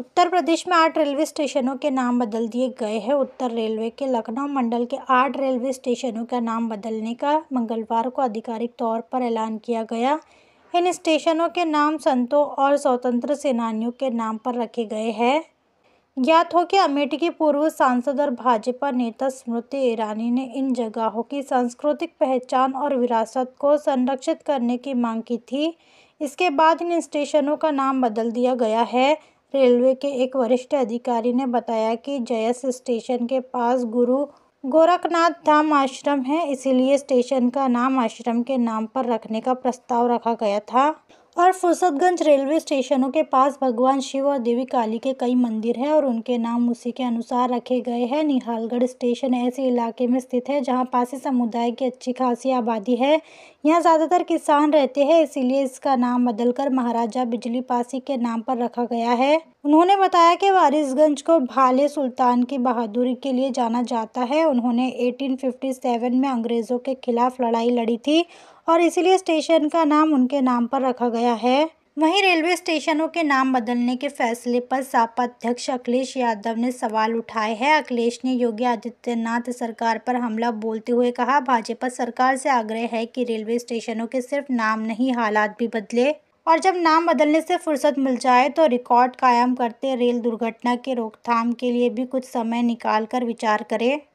उत्तर प्रदेश में आठ रेलवे स्टेशनों के नाम बदल दिए गए हैं उत्तर रेलवे के लखनऊ मंडल के आठ रेलवे स्टेशनों का नाम बदलने का मंगलवार को आधिकारिक तौर पर ऐलान किया गया इन स्टेशनों के नाम संतों और स्वतंत्र सेनानियों के नाम पर रखे गए हैं ज्ञात हो कि अमेठी के पूर्व सांसद और भाजपा नेता स्मृति ईरानी ने इन जगहों की सांस्कृतिक पहचान और विरासत को संरक्षित करने की मांग की थी इसके बाद इन स्टेशनों का नाम बदल दिया गया है रेलवे के एक वरिष्ठ अधिकारी ने बताया कि जयस स्टेशन के पास गुरु गोरखनाथ धाम आश्रम है इसीलिए स्टेशन का नाम आश्रम के नाम पर रखने का प्रस्ताव रखा गया था और फुर्सतगंज रेलवे स्टेशनों के पास भगवान शिव और देवी काली के कई मंदिर हैं और उनके नाम उसी के अनुसार रखे गए हैं निहालगढ़ स्टेशन ऐसे इलाके में स्थित है जहां पासी समुदाय की अच्छी खासी आबादी है यहां ज़्यादातर किसान रहते हैं इसीलिए इसका नाम बदलकर महाराजा बिजली पासी के नाम पर रखा गया है उन्होंने बताया कि वारिसगंज को भाले सुल्तान की बहादुरी के लिए जाना जाता है उन्होंने एटीन में अंग्रेज़ों के खिलाफ लड़ाई लड़ी थी और इसीलिए स्टेशन का नाम उनके नाम पर रखा गया है वहीं रेलवे स्टेशनों के नाम बदलने के फैसले पर सपा अध्यक्ष अखिलेश यादव ने सवाल उठाए हैं अखिलेश ने योगी आदित्यनाथ सरकार पर हमला बोलते हुए कहा भाजपा सरकार से आग्रह है कि रेलवे स्टेशनों के सिर्फ नाम नहीं हालात भी बदले और जब नाम बदलने से फुर्सत मिल जाए तो रिकॉर्ड कायम करते रेल दुर्घटना के रोकथाम के लिए भी कुछ समय निकाल कर विचार करें